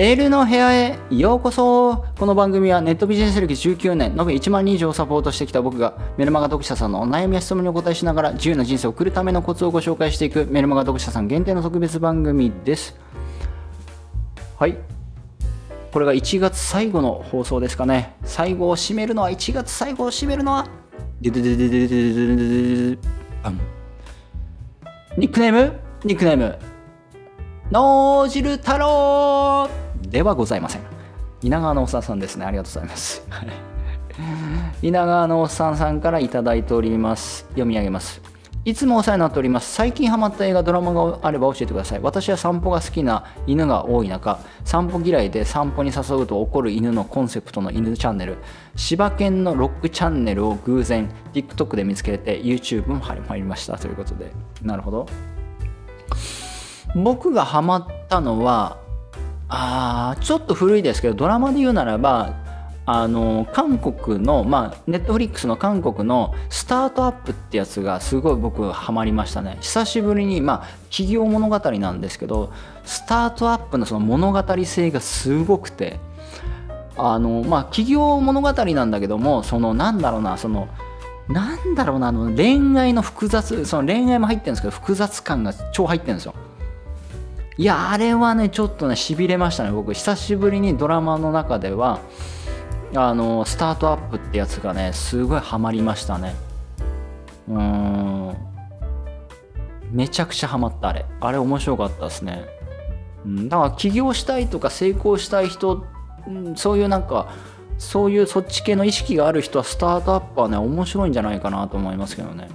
エールの部屋へようこそこの番組はネットビジネス歴19年延べ1万人以上をサポートしてきた僕がメルマガ読者さんのお悩みや質問にお答えしながら自由な人生を送るためのコツをご紹介していくメルマガ読者さん限定の特別番組ですはいこれが1月最後の放送ですかね最後を締めるのは1月最後を締めるのはニックネームニックネーム脳汁太郎ではございません。稲川のおさんさんですね。ありがとうございます。稲川のおっさんさんから頂いております。読み上げます。いつもお世話になっております。最近ハマった映画、ドラマがあれば教えてください。私は散歩が好きな犬が多い中、散歩嫌いで散歩に誘うと怒る犬のコンセプトの犬チャンネル、柴犬のロックチャンネルを偶然 TikTok で見つけて YouTube も入りましたということで。なるほど。僕がハマったのは、あちょっと古いですけどドラマで言うならばあの韓国のまあネットフリックスの韓国のスタートアップってやつがすごい僕ハマりましたね久しぶりにまあ企業物語なんですけどスタートアップのその物語性がすごくてあのまあ企業物語なんだけどもそのなんだろうなそのなんだろうなあの恋愛の複雑その恋愛も入ってるんですけど複雑感が超入ってるんですよいやあれはねちょっとねしびれましたね僕久しぶりにドラマの中ではあのスタートアップってやつがねすごいハマりましたねうーんめちゃくちゃハマったあれあれ面白かったですね、うん、だから起業したいとか成功したい人、うん、そういうなんかそういうそっち系の意識がある人はスタートアップはね面白いんじゃないかなと思いますけどね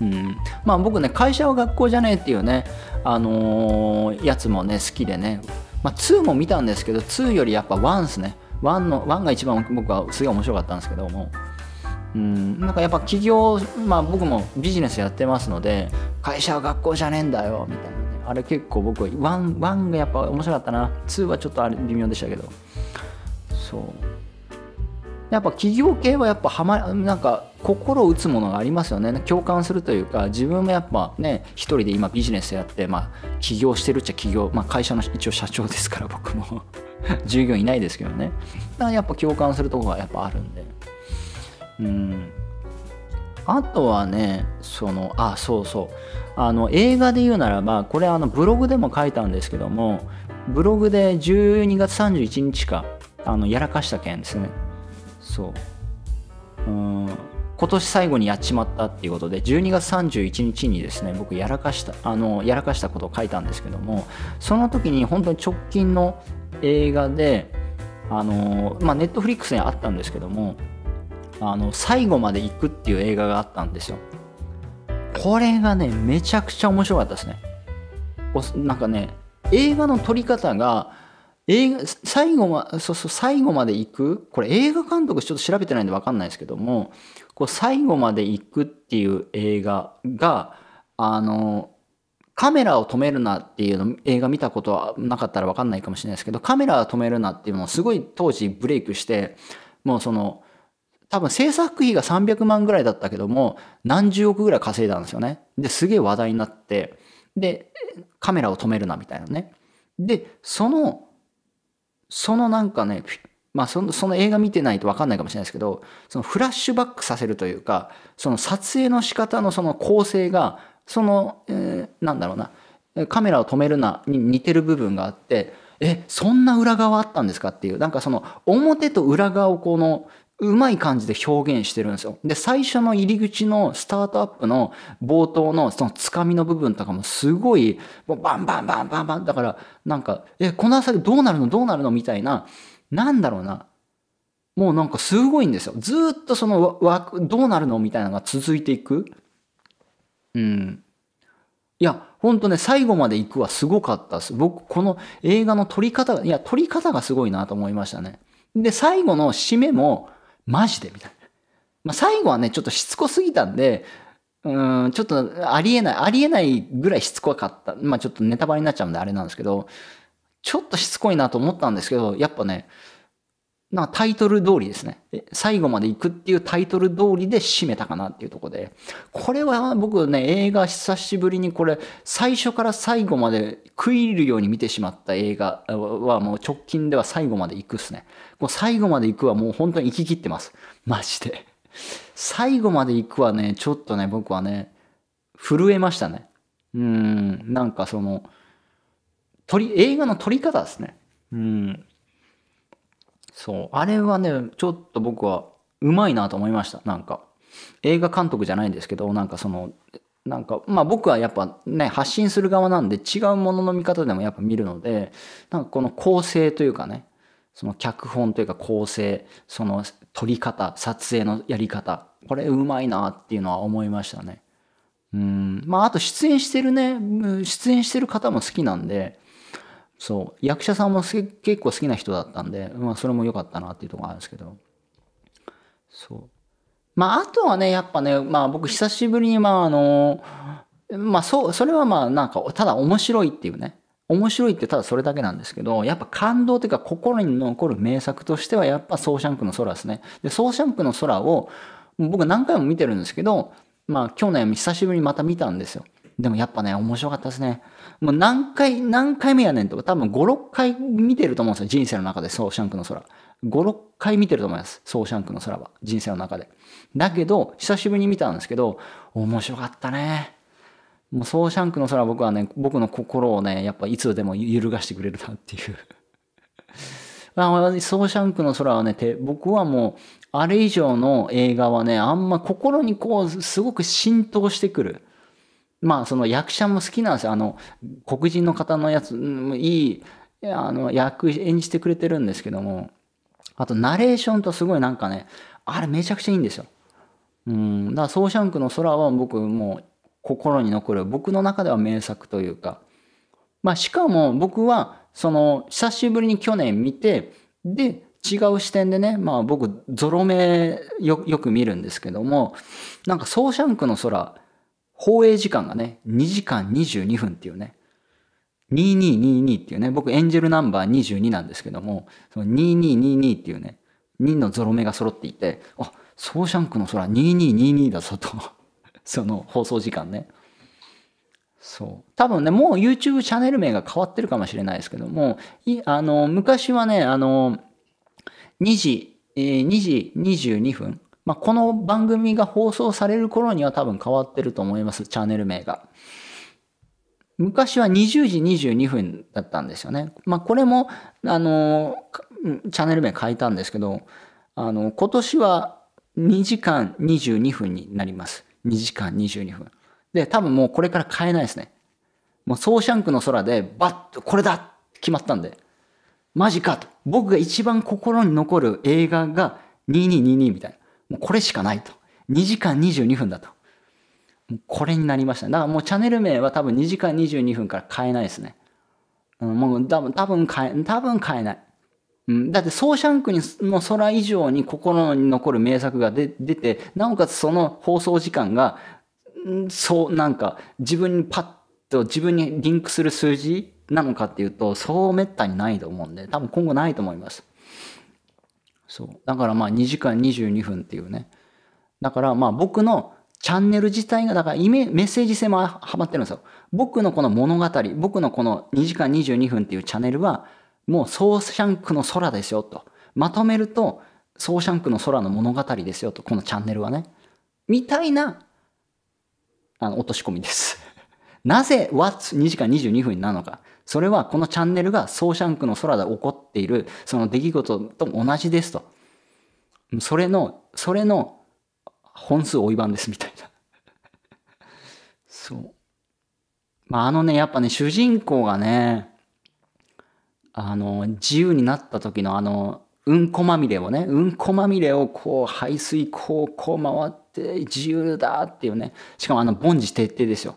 うんまあ、僕ね会社は学校じゃねえっていうね、あのー、やつもね好きでね、まあ、2も見たんですけど2よりやっぱ1ですね1の1が一番僕はすごい面白かったんですけどもうんなんかやっぱ企業、まあ、僕もビジネスやってますので会社は学校じゃねえんだよみたいなねあれ結構僕 1, 1がやっぱ面白かったな2はちょっとあれ微妙でしたけどそうやっぱ企業系はやっぱはまなんか心を打つものがありますよね共感するというか自分もやっぱね一人で今ビジネスやってまあ起業してるっちゃ起業、まあ、会社の一応社長ですから 僕も従業員いないですけどねだからやっぱ共感するとこがやっぱあるんでうんあとはねそのあそうそうあの映画で言うならばこれあのブログでも書いたんですけどもブログで12月31日かあのやらかした件ですねそううん今年最後にやっちまったっていうことで12月31日にですね僕やらかしたあのやらかしたことを書いたんですけどもその時に本当に直近の映画であのまあネットフリックスにあったんですけどもあの最後まで行くっていう映画があったんですよこれがねめちゃくちゃ面白かったですねなんかね映画の撮り方が映画最後まそうそう最後まで行くこれ映画監督ちょっと調べてないんで分かんないですけどもこう最後まで行くっていう映画が、あの、カメラを止めるなっていうの、映画見たことはなかったら分かんないかもしれないですけど、カメラを止めるなっていうのをすごい当時ブレイクして、もうその、多分制作費が300万ぐらいだったけども、何十億ぐらい稼いだんですよね。で、すげえ話題になって、で、カメラを止めるなみたいなね。で、その、そのなんかね、まあその、その映画見てないと分かんないかもしれないですけど、そのフラッシュバックさせるというか、その撮影の仕方のその構成が、その、えー、なんだろうな、カメラを止めるなに似てる部分があって、え、そんな裏側あったんですかっていう、なんかその表と裏側をこの、うまい感じで表現してるんですよ。で、最初の入り口のスタートアップの冒頭のそのつかみの部分とかもすごい、もうバンバンバンバンバン。だから、なんか、え、この朝でどうなるのどうなるのみたいな、なんだろうな、もうなんかすごいんですよ。ずっとその枠、どうなるのみたいなのが続いていく。うん。いや、ほんとね、最後まで行くはすごかったです。僕、この映画の撮り方が、いや、撮り方がすごいなと思いましたね。で、最後の締めも、マジでみたいな。まあ、最後はね、ちょっとしつこすぎたんで、うん、ちょっとありえない、ありえないぐらいしつこかった。まあ、ちょっとネタバレになっちゃうんであれなんですけど、ちょっとしつこいなと思ったんですけど、やっぱね、なタイトル通りですね。最後まで行くっていうタイトル通りで締めたかなっていうとこで。これは僕ね、映画久しぶりにこれ、最初から最後まで食い入るように見てしまった映画はもう直近では最後まで行くっすね。もう最後まで行くはもう本当に行き切ってます。マジで。最後まで行くはね、ちょっとね、僕はね、震えましたね。うん、なんかその、撮り、映画の撮り方ですね。うん。そう。あれはね、ちょっと僕は、うまいなと思いました。なんか。映画監督じゃないんですけど、なんかその、なんか、まあ僕はやっぱね、発信する側なんで違うものの見方でもやっぱ見るので、なんかこの構成というかね、その脚本というか構成、その撮り方、撮影のやり方、これうまいなっていうのは思いましたね。うん。まああと出演してるね、出演してる方も好きなんで、そう、役者さんも結構好きな人だったんで、まあ、それも良かったなっていうところあるんですけど、そう。まあ、あとはね、やっぱね、まあ、僕、久しぶりに、まあ、あの、まあ、そう、それはまあ、なんか、ただ面白いっていうね、面白いってただそれだけなんですけど、やっぱ感動というか、心に残る名作としては、やっぱ、ソーシャンクの空ですね。で、ソーシャンクの空を、僕何回も見てるんですけど、まあ、去年久しぶりにまた見たんですよ。でもやっぱね、面白かったですね。もう何回、何回目やねんとか、多分5、6回見てると思うんですよ。人生の中で、ソーシャンクの空。5、6回見てると思います。ソーシャンクの空は。人生の中で。だけど、久しぶりに見たんですけど、面白かったね。もうソーシャンクの空は僕はね、僕の心をね、やっぱいつでも揺るがしてくれるなっていう。あソーシャンクの空はね、僕はもう、あれ以上の映画はね、あんま心にこう、すごく浸透してくる。まあその役者も好きなんですよ。あの、黒人の方のやつ、いい、あの、役演じてくれてるんですけども、あとナレーションとすごいなんかね、あれめちゃくちゃいいんですよ。うん、だからソーシャンクの空は僕もう心に残る、僕の中では名作というか、まあしかも僕はその久しぶりに去年見て、で、違う視点でね、まあ僕、ゾロ目よよく見るんですけども、なんかソーシャンクの空、放映時間がね、2時間22分っていうね、2222っていうね、僕エンジェルナンバー22なんですけども、その2222っていうね、2のゾロ目が揃っていて、あ、ソーシャンクの空2222だぞと その放送時間ね。そう。多分ね、もう YouTube チャンネル名が変わってるかもしれないですけども、いあの、昔はね、あの、2時、えー、2時22分まあ、この番組が放送される頃には多分変わってると思います、チャンネル名が。昔は20時22分だったんですよね。まあ、これも、あの、チャンネル名変えたんですけど、あの、今年は2時間22分になります。2時間22分。で、多分もうこれから変えないですね。もうソーシャンクの空で、バッと、これだ決まったんで、マジかと。僕が一番心に残る映画が2222みたいな。もうこれしかないと。2時間22分だと。これになりました。だからもうチャンネル名は多分2時間22分から変えないですね。うん、もう多分、多分変え、多分変えない。うん、だって、ソーシャンクの空以上に心に残る名作が出て、なおかつその放送時間が、そう、なんか、自分にパッと、自分にリンクする数字なのかっていうと、そう滅多にないと思うんで、多分今後ないと思います。そうだからまあ2時間22分っていうねだからまあ僕のチャンネル自体がだからイメメッセージ性もはまってるんですよ僕のこの物語僕のこの2時間22分っていうチャンネルはもうソーシャンクの空ですよとまとめるとソーシャンクの空の物語ですよとこのチャンネルはねみたいなあの落とし込みです なぜ What2 時間22分になるのかそれはこのチャンネルがソーシャンクの空で起こったているその出来事と同じですと。それの、それの本数追い番ですみたいな。そう。まああのね、やっぱね、主人公がね、あの、自由になった時のあの、うんこまみれをね、うんこまみれをこう、排水口をこう回って自由だっていうね、しかもあの、凡事徹底ですよ。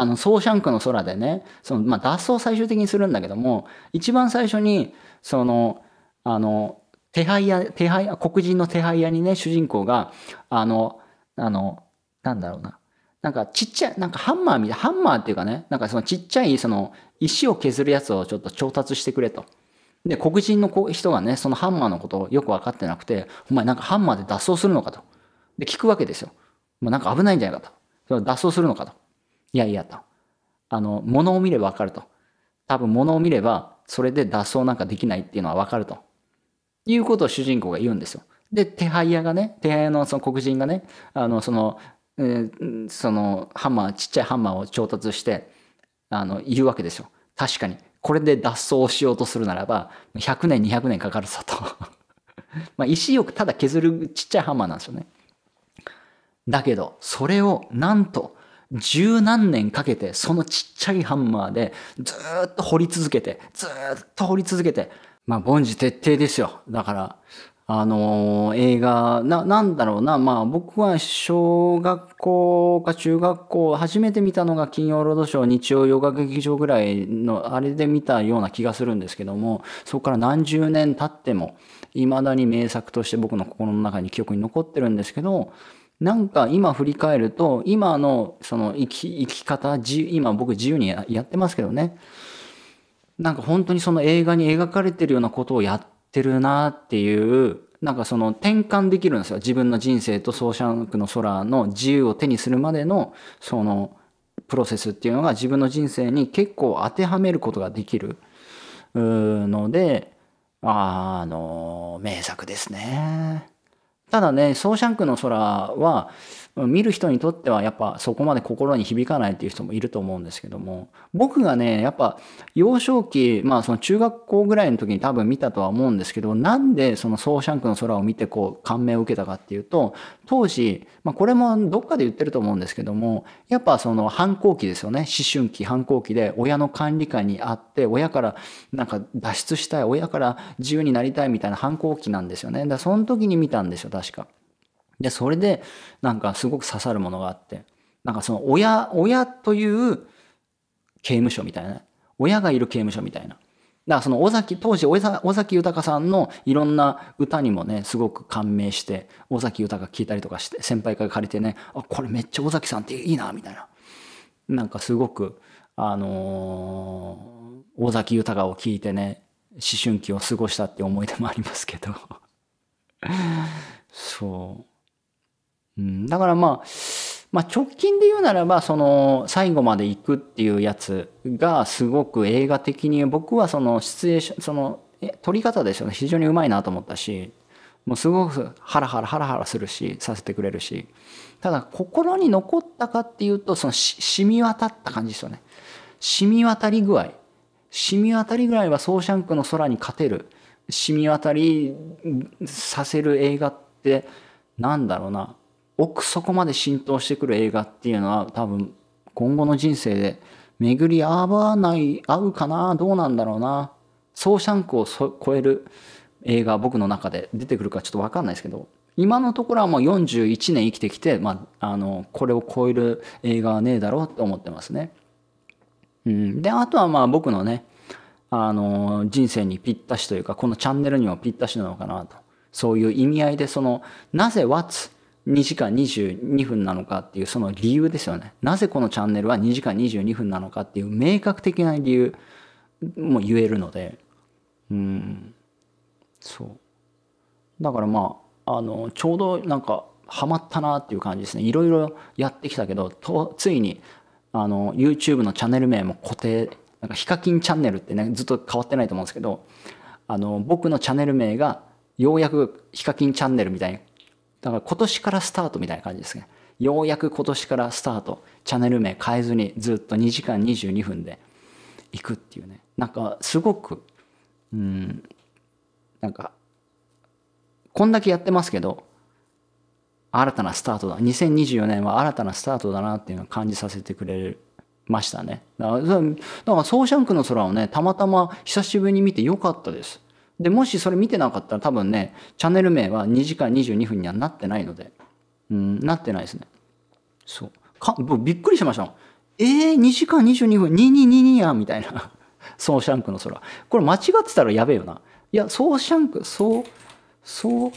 あの、ソーシャンクの空でね、その、まあ、脱走最終的にするんだけども、一番最初に、その、あの、手配屋、手配屋、黒人の手配屋にね、主人公が、あの、あの、なんだろうな。なんかちっちゃい、なんかハンマーみたい、ハンマーっていうかね、なんかそのちっちゃい、その、石を削るやつをちょっと調達してくれと。で、黒人の人がね、そのハンマーのことをよく分かってなくて、お前なんかハンマーで脱走するのかと。で、聞くわけですよ。もうなんか危ないんじゃないかと。そ脱走するのかと。いやいやと。あの、物を見ればわかると。多分物を見れば、それで脱走なんかできないっていうのはわかると。いうことを主人公が言うんですよ。で、手配屋がね、手配屋のその黒人がね、あの、その、えー、そのハンマー、ちっちゃいハンマーを調達して、あの、言うわけですよ。確かに。これで脱走しようとするならば、100年、200年かかるさと。まあ、石をただ削るちっちゃいハンマーなんですよね。だけど、それをなんと十何年かけてそのちっちゃいハンマーでずっと掘り続けてずっと掘り続けてまあ凡事徹底ですよだからあのー、映画ななんだろうなまあ僕は小学校か中学校初めて見たのが金曜ロードショー日曜洋画劇場ぐらいのあれで見たような気がするんですけどもそこから何十年経ってもいまだに名作として僕の心の中に記憶に残ってるんですけどなんか今振り返ると、今のその生き生き方、今僕自由にやってますけどね、なんか本当にその映画に描かれてるようなことをやってるなっていう、なんかその転換できるんですよ。自分の人生とソーシャンクの空の自由を手にするまでの、そのプロセスっていうのが自分の人生に結構当てはめることができるので、あの、名作ですね。ただね、ソーシャンクの空は、見る人にとってはやっぱそこまで心に響かないっていう人もいると思うんですけども、僕がね、やっぱ幼少期、まあその中学校ぐらいの時に多分見たとは思うんですけど、なんでそのソーシャンクの空を見てこう感銘を受けたかっていうと、当時、まあこれもどっかで言ってると思うんですけども、やっぱその反抗期ですよね。思春期、反抗期で親の管理下にあって、親からなんか脱出したい、親から自由になりたいみたいな反抗期なんですよね。だその時に見たんですよ、確か。で、それで、なんかすごく刺さるものがあって、なんかその親、親という刑務所みたいな、親がいる刑務所みたいな。だからその尾崎、当時尾崎豊さんのいろんな歌にもね、すごく感銘して、尾崎豊聴いたりとかして、先輩から借りてね、あ、これめっちゃ尾崎さんっていいな、みたいな。なんかすごく、あのー、尾崎豊を聴いてね、思春期を過ごしたって思い出もありますけどそう。うん、だからまあ、まあ、直近で言うならばその最後まで行くっていうやつがすごく映画的に僕はそのシチュエーションその撮り方ですよね非常にうまいなと思ったしもうすごくハラハラハラハラするしさせてくれるしただ心に残ったかっていうとその染み渡った感じですよね染み渡り具合染み渡り具合はソーシャンクの空に勝てる染み渡りさせる映画ってってなんだろうな奥底まで浸透してくる映画っていうのは多分今後の人生で巡り合わない合うかなどうなんだろうなソーシャンクを超える映画僕の中で出てくるかちょっと分かんないですけど今のところはもう41年生きてきて、まあ、あのこれを超える映画はねえだろうと思ってますね。うん、であとはまあ僕のねあの人生にぴったしというかこのチャンネルにもぴったしなのかなとそういう意味合いで、その、なぜ What's 2時間22分なのかっていうその理由ですよね。なぜこのチャンネルは2時間22分なのかっていう明確的な理由も言えるので、うん、そう。だからまあ、あの、ちょうどなんかハマったなっていう感じですね。いろいろやってきたけど、とついに、あの、YouTube のチャンネル名も固定、なんかヒカキンチャンネルってね、ずっと変わってないと思うんですけど、あの、僕のチャンネル名がようやくヒカキンチャンネルみたいに、だから今年からスタートみたいな感じですね。ようやく今年からスタート。チャンネル名変えずにずっと2時間22分で行くっていうね。なんかすごく、うん、なんか、こんだけやってますけど、新たなスタートだ。2024年は新たなスタートだなっていうのを感じさせてくれましたね。だから、だからソーシャンクの空をね、たまたま久しぶりに見てよかったです。で、もしそれ見てなかったら多分ね、チャンネル名は2時間22分にはなってないので、うん、なってないですね。そう。か、びっくりしました。えー、2時間22分、2222やみたいな。ソーシャンクの空。これ間違ってたらやべえよな。いや、ソーシャンク、そう、そう、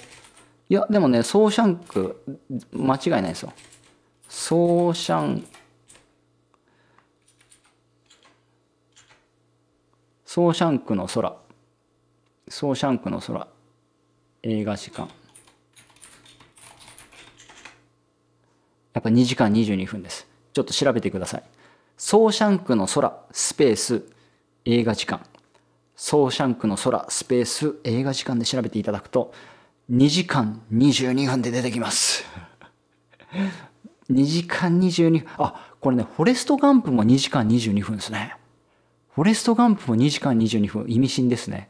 いや、でもね、ソーシャンク、間違いないですよ。ソーシャン、ソーシャンクの空。ソーシャンクの空映画時間やっぱ2時間22分ですちょっと調べてくださいソーシャンクの空スペース映画時間ソーシャンクの空スペース映画時間で調べていただくと2時間22分で出てきます2時間22分あこれねフォレストガンプも2時間22分ですねフォレストガンプも2時間22分意味深ですね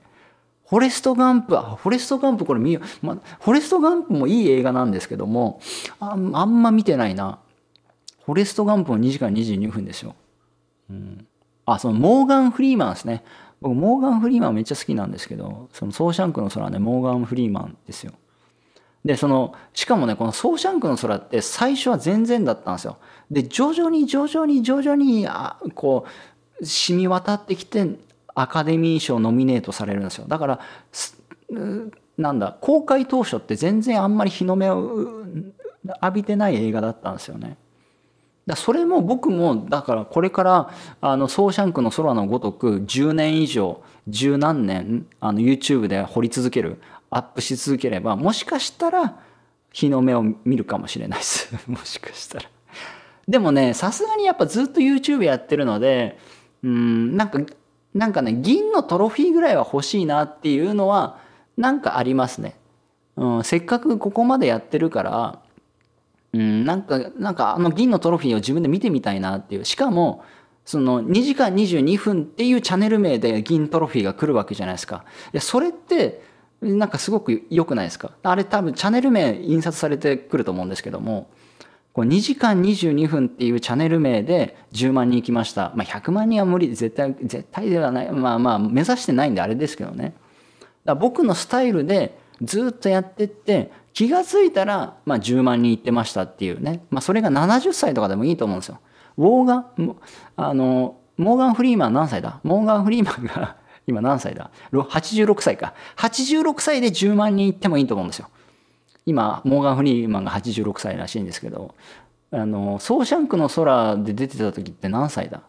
フォレスト・ガンプ、あ、フォレスト・ガンプこれ見よ、ま、フォレスト・ガンプもいい映画なんですけども、ああんま見てないな。フォレスト・ガンプも2時間22分ですよ。うん。あ、そのモーガン・フリーマンですね。僕、モーガン・フリーマンめっちゃ好きなんですけど、そのソーシャンクの空はね、モーガン・フリーマンですよ。で、その、しかもね、このソーシャンクの空って最初は全然だったんですよ。で、徐々に徐々に徐々に、あこう、染み渡ってきて、アカデミー賞ノミネートされるんですよだからなんだ公開当初って全然あんまり日の目を浴びてない映画だったんですよね。だそれも僕もだからこれからあのソーシャンクの空のごとく10年以上十何年あの YouTube で掘り続けるアップし続ければもしかしたら日の目を見るかもしれないです もしかしたらでもねさすがにやっぱずっと YouTube やってるのでうんなんかなんかね、銀のトロフィーぐらいは欲しいなっていうのは、なんかありますね。うん、せっかくここまでやってるから、うん、なんか、なんかあの銀のトロフィーを自分で見てみたいなっていう。しかも、その2時間22分っていうチャンネル名で銀トロフィーが来るわけじゃないですか。いや、それって、なんかすごく良くないですかあれ多分チャンネル名印刷されてくると思うんですけども、こう2時間22分っていうチャンネル名で10万人行きました。まあ、100万人は無理、絶対、絶対ではない。まあまあ、目指してないんであれですけどね。だ僕のスタイルでずっとやってって、気が付いたら、まあ、10万人行ってましたっていうね。まあ、それが70歳とかでもいいと思うんですよ。ウォーガン、あの、モーガン・フリーマン何歳だモーガン・フリーマンが今何歳だ ?86 歳か。86歳で10万人行ってもいいと思うんですよ。今モーガン・フリーマンが86歳らしいんですけどあのソーシャンクの空で出てた時って何歳だ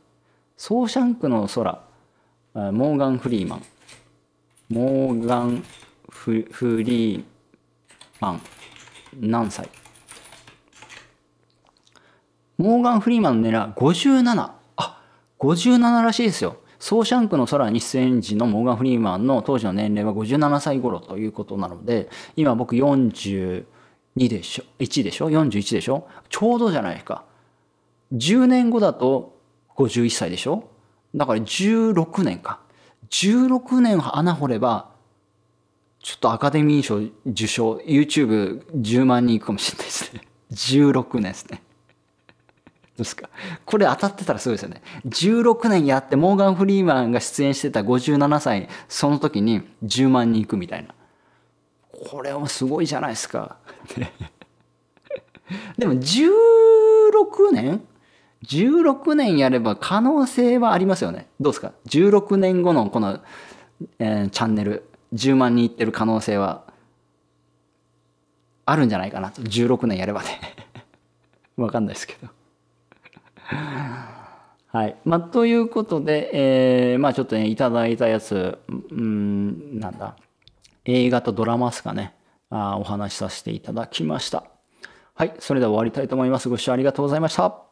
ソーシャンクの空モーガン・フリーマンモーガンフ・フリーマン何歳モーガン・フリーマンの狙い57あ57らしいですよソーシャンクの空に出演時のモーガン・フリーマンの当時の年齢は57歳頃ということなので、今僕42でしょ、1でしょ ?41 でしょちょうどじゃないか。10年後だと51歳でしょだから16年か。16年穴掘れば、ちょっとアカデミー賞受賞、YouTube10 万人いくかもしれないですね。16年ですね。ですか。これ当たってたらすごいですよね。16年やってモーガン・フリーマンが出演してた57歳、その時に10万人いくみたいな。これはすごいじゃないですか。でも16年 ?16 年やれば可能性はありますよね。どうですか ?16 年後のこの、えー、チャンネル、10万人いってる可能性はあるんじゃないかなと。16年やればね。わかんないですけど。はい。まあ、ということで、えー、まあ、ちょっとね、いただいたやつ、うん、なんだ、映画とドラマですかね、あお話しさせていただきました。はい。それでは終わりたいと思います。ご視聴ありがとうございました。